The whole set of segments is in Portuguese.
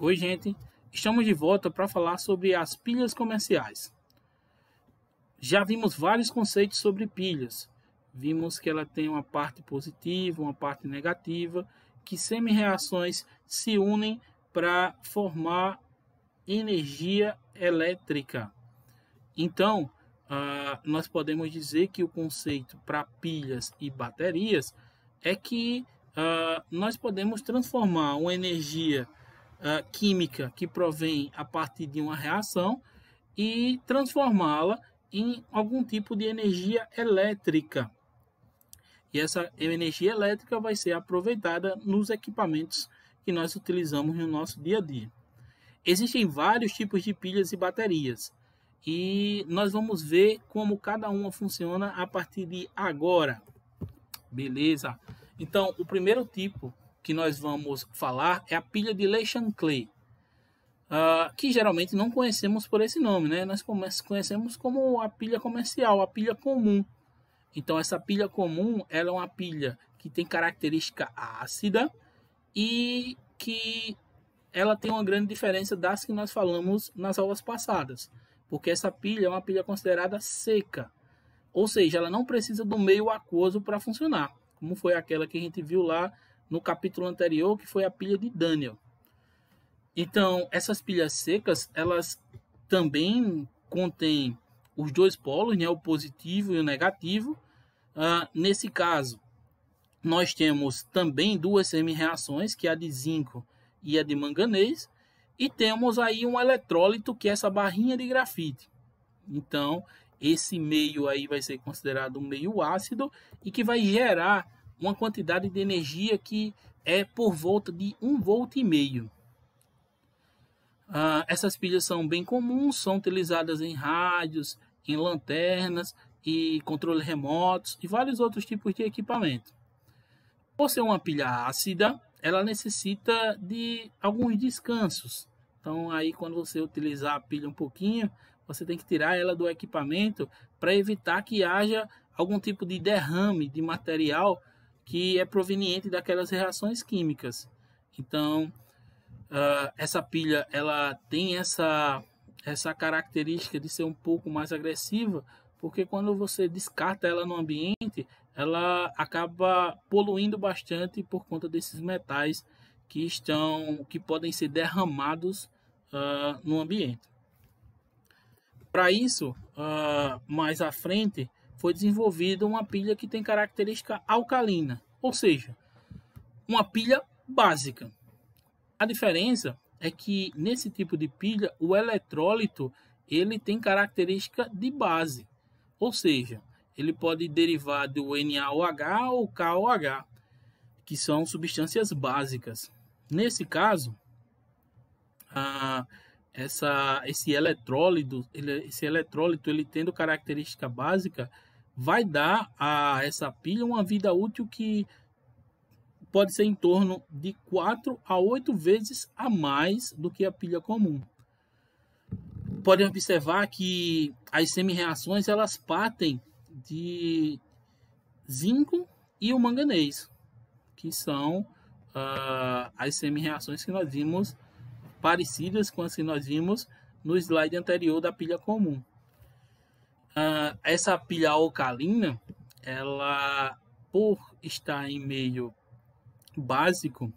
Oi, gente. Estamos de volta para falar sobre as pilhas comerciais. Já vimos vários conceitos sobre pilhas. Vimos que ela tem uma parte positiva, uma parte negativa, que semi-reações se unem para formar energia elétrica. Então, ah, nós podemos dizer que o conceito para pilhas e baterias é que ah, nós podemos transformar uma energia uh, química que provém a partir de uma reação e transformá-la em algum tipo de energia elétrica. E essa energia elétrica vai ser aproveitada nos equipamentos que nós utilizamos no nosso dia a dia. Existem vários tipos de pilhas e baterias. E nós vamos ver como cada uma funciona a partir de agora. Beleza? Então, o primeiro tipo que nós vamos falar é a pilha de Leishman Clay, uh, que geralmente não conhecemos por esse nome, né? Nós conhecemos como a pilha comercial, a pilha comum. Então essa pilha comum, ela é uma pilha que tem característica ácida e que ela tem uma grande diferença das que nós falamos nas aulas passadas, porque essa pilha é uma pilha considerada seca, ou seja, ela não precisa do meio aquoso para funcionar, como foi aquela que a gente viu lá no capítulo anterior, que foi a pilha de Daniel. Então, essas pilhas secas, elas também contêm os dois polos, né, o positivo e o negativo. Uh, nesse caso, nós temos também duas semi-reações, que é a de zinco e a de manganês, e temos aí um eletrólito, que é essa barrinha de grafite. Então, esse meio aí vai ser considerado um meio ácido e que vai gerar uma quantidade de energia que é por volta de 1,5 volt. Uh, essas pilhas são bem comuns, são utilizadas em rádios, em lanternas e controles remotos e vários outros tipos de equipamento. Por ser uma pilha ácida, ela necessita de alguns descansos. Então aí quando você utilizar a pilha um pouquinho, você tem que tirar ela do equipamento para evitar que haja algum tipo de derrame de material que é proveniente daquelas reações químicas. Então, uh, essa pilha ela tem essa, essa característica de ser um pouco mais agressiva, porque quando você descarta ela no ambiente, ela acaba poluindo bastante por conta desses metais que estão que podem ser derramados uh, no ambiente. Para isso, uh, mais à frente, foi desenvolvida uma pilha que tem característica alcalina, ou seja, uma pilha básica. A diferença é que nesse tipo de pilha o eletrólito ele tem característica de base, ou seja, ele pode derivar do NaOH ou KOH, que são substâncias básicas. Nesse caso, essa, esse eletrólito, ele, esse eletrólito ele tendo característica básica, vai dar a essa pilha uma vida útil que pode ser em torno de 4 a 8 vezes a mais do que a pilha comum. Podem observar que as semi-reações elas partem de zinco e o manganês, que são uh, as semi-reações que nós vimos parecidas com as que nós vimos no slide anterior da pilha comum. Uh, essa pilha alcalina, ela, por estar em meio básico,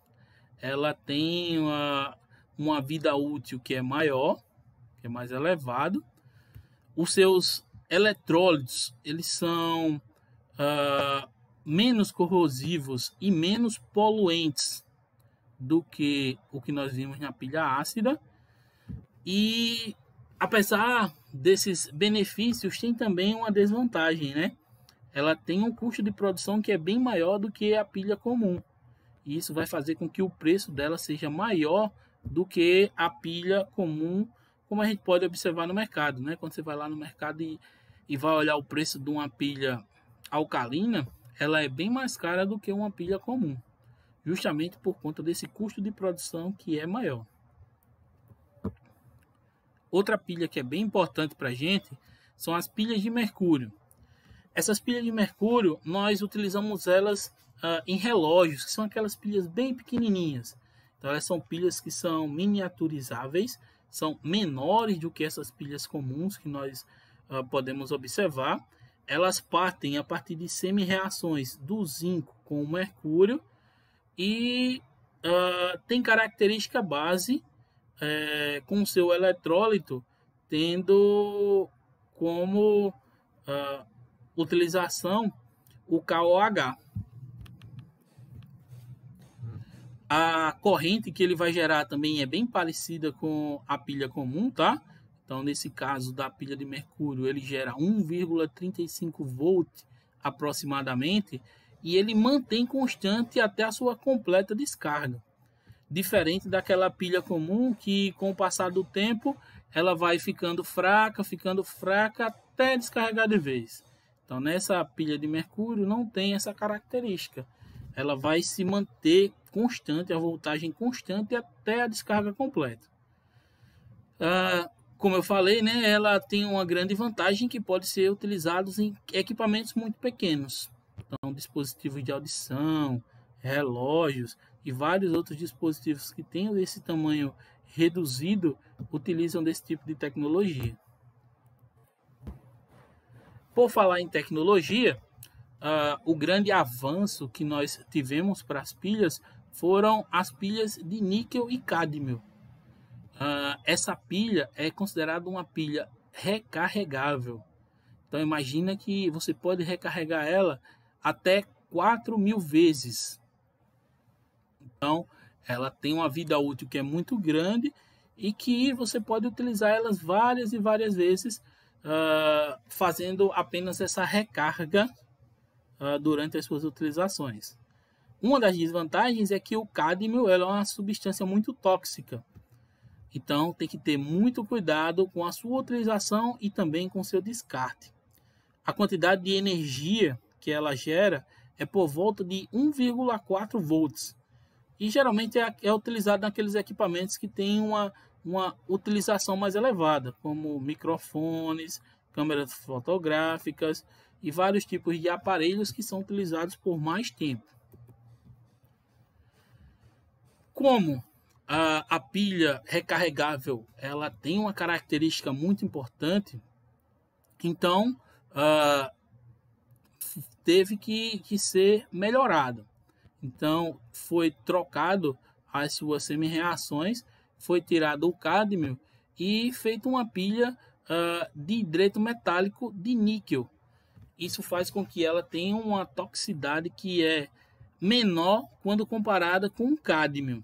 ela tem uma, uma vida útil que é maior, que é mais elevado. Os seus eletrólitos, eles são uh, menos corrosivos e menos poluentes do que o que nós vimos na pilha ácida. E apesar desses benefícios, tem também uma desvantagem, né? Ela tem um custo de produção que é bem maior do que a pilha comum. E isso vai fazer com que o preço dela seja maior do que a pilha comum, como a gente pode observar no mercado, né? Quando você vai lá no mercado e, e vai olhar o preço de uma pilha alcalina, ela é bem mais cara do que uma pilha comum, justamente por conta desse custo de produção que é maior. Outra pilha que é bem importante para a gente são as pilhas de mercúrio. Essas pilhas de mercúrio, nós utilizamos elas ah, em relógios, que são aquelas pilhas bem pequenininhas. Então, elas são pilhas que são miniaturizáveis, são menores do que essas pilhas comuns que nós ah, podemos observar. Elas partem a partir de semi-reações do zinco com o mercúrio e ah, tem característica base é, com seu eletrólito, tendo como uh, utilização o KOH. A corrente que ele vai gerar também é bem parecida com a pilha comum, tá? Então, nesse caso da pilha de mercúrio, ele gera 1,35 volt aproximadamente e ele mantém constante até a sua completa descarga diferente daquela pilha comum que, com o passar do tempo, ela vai ficando fraca, ficando fraca até descarregar de vez. Então, nessa pilha de mercúrio não tem essa característica. Ela vai se manter constante, a voltagem constante até a descarga completa. Ah, como eu falei, né, ela tem uma grande vantagem que pode ser utilizados em equipamentos muito pequenos. Então, dispositivos de audição, relógios, e vários outros dispositivos que tenham esse tamanho reduzido utilizam desse tipo de tecnologia. Por falar em tecnologia, uh, o grande avanço que nós tivemos para as pilhas foram as pilhas de níquel e cádmio. Uh, essa pilha é considerada uma pilha recarregável. Então imagina que você pode recarregar ela até 4 mil vezes. Então, ela tem uma vida útil que é muito grande e que você pode utilizar elas várias e várias vezes, uh, fazendo apenas essa recarga uh, durante as suas utilizações. Uma das desvantagens é que o cádmio é uma substância muito tóxica. Então, tem que ter muito cuidado com a sua utilização e também com seu descarte. A quantidade de energia que ela gera é por volta de 1,4 volts e geralmente é, é utilizado naqueles equipamentos que têm uma, uma utilização mais elevada, como microfones, câmeras fotográficas e vários tipos de aparelhos que são utilizados por mais tempo. Como a, a pilha recarregável ela tem uma característica muito importante, então uh, teve que, que ser melhorado. Então foi trocado as suas semi-reações, foi tirado o cádmio e feita uma pilha uh, de hidreto metálico de níquel. Isso faz com que ela tenha uma toxicidade que é menor quando comparada com o cádmio.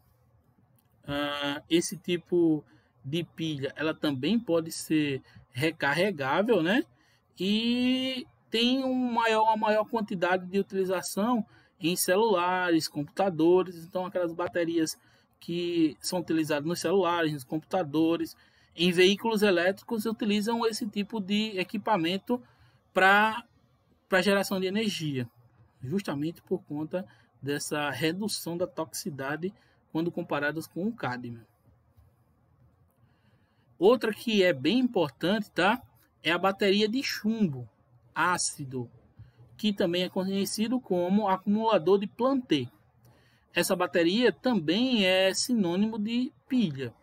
Uh, esse tipo de pilha ela também pode ser recarregável, né? E tem um maior, uma maior quantidade de utilização em celulares, computadores, então aquelas baterias que são utilizadas nos celulares, nos computadores, em veículos elétricos utilizam esse tipo de equipamento para para geração de energia, justamente por conta dessa redução da toxicidade quando comparadas com o cádmio. Outra que é bem importante, tá? É a bateria de chumbo ácido que também é conhecido como acumulador de Planté. Essa bateria também é sinônimo de pilha.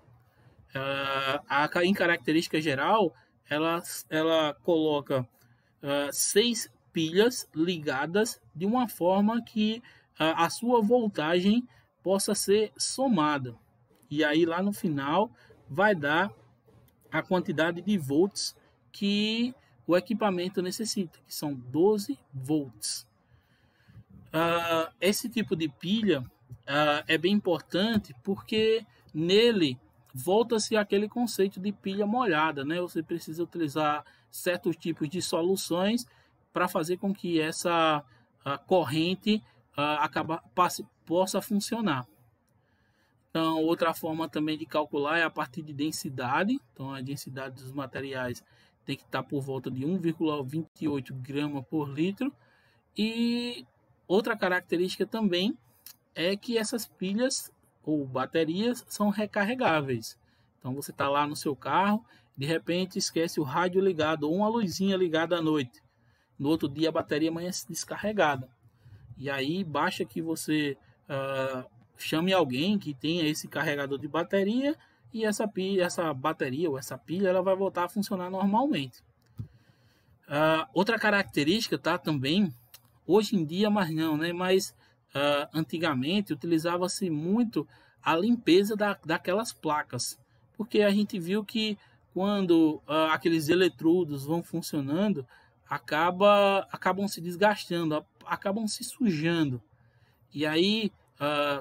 Uh, em característica geral, ela, ela coloca uh, seis pilhas ligadas de uma forma que uh, a sua voltagem possa ser somada. E aí lá no final vai dar a quantidade de volts que o equipamento necessita, que são 12 volts. Uh, esse tipo de pilha uh, é bem importante porque nele volta-se aquele conceito de pilha molhada, né? Você precisa utilizar certos tipos de soluções para fazer com que essa ah, corrente acaba, passe, possa funcionar. Então, outra forma também de calcular é a partir de densidade. Então, a densidade dos materiais tem que estar tá por volta de 1,28 grama por litro. E outra característica também é que essas pilhas ou baterias são recarregáveis. Então você está lá no seu carro, de repente esquece o rádio ligado ou uma luzinha ligada à noite. No outro dia a bateria amanhece é descarregada. E aí basta que você uh, chame alguém que tenha esse carregador de bateria e essa pilha, essa bateria ou essa pilha, ela vai voltar a funcionar normalmente. Uh, outra característica, tá, também, hoje em dia, mais não, né, mas uh, antigamente utilizava-se muito a limpeza da, daquelas placas, porque a gente viu que quando uh, aqueles eletrodos vão funcionando, acaba, acabam se desgastando, acabam se sujando. E aí,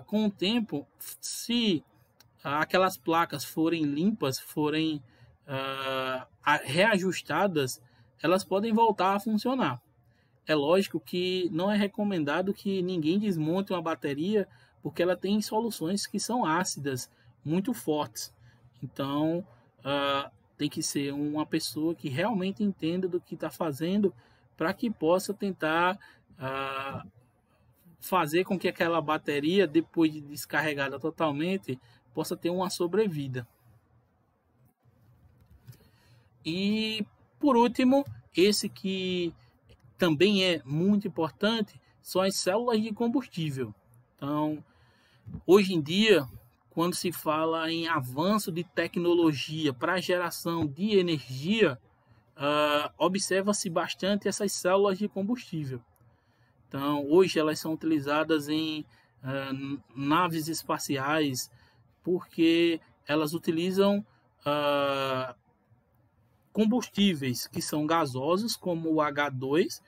com o tempo, se aquelas placas forem limpas, forem uh, reajustadas, elas podem voltar a funcionar. É lógico que não é recomendado que ninguém desmonte uma bateria, porque ela tem soluções que são ácidas, muito fortes. Então, uh, tem que ser uma pessoa que realmente entenda do que está fazendo para que possa tentar uh, fazer com que aquela bateria, depois de descarregada totalmente, possa ter uma sobrevida. E por último, esse que também é muito importante são as células de combustível. Então, hoje em dia, quando se fala em avanço de tecnologia para geração de energia, uh, observa-se bastante essas células de combustível. Então, hoje elas são utilizadas em uh, naves espaciais, porque elas utilizam ah, combustíveis que são gasosos, como o H2,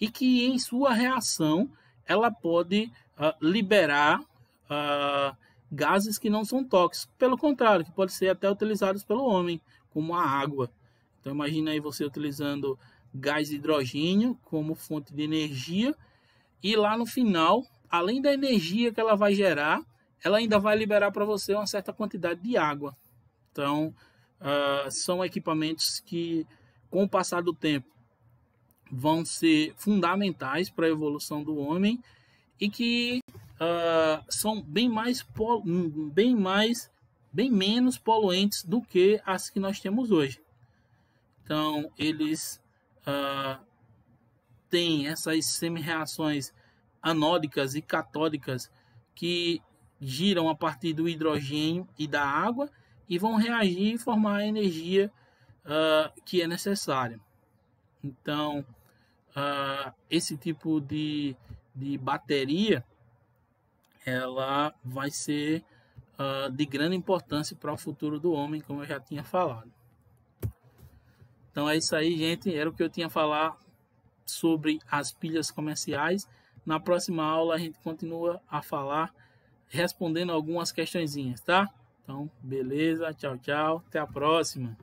e que em sua reação ela pode ah, liberar ah, gases que não são tóxicos, pelo contrário, que podem ser até utilizados pelo homem, como a água. Então imagina aí você utilizando gás hidrogênio como fonte de energia e lá no final, além da energia que ela vai gerar, ela ainda vai liberar para você uma certa quantidade de água. Então, uh, são equipamentos que, com o passar do tempo, vão ser fundamentais para a evolução do homem e que uh, são bem mais, bem mais, bem menos poluentes do que as que nós temos hoje. Então, eles uh, têm essas semi-reações anódicas e catódicas que giram a partir do hidrogênio e da água e vão reagir e formar a energia uh, que é necessária. Então, uh, esse tipo de, de bateria ela vai ser uh, de grande importância para o futuro do homem, como eu já tinha falado. Então é isso aí, gente. Era o que eu tinha a falar sobre as pilhas comerciais. Na próxima aula a gente continua a falar respondendo algumas questõezinhas, tá? Então, beleza, tchau, tchau, até a próxima.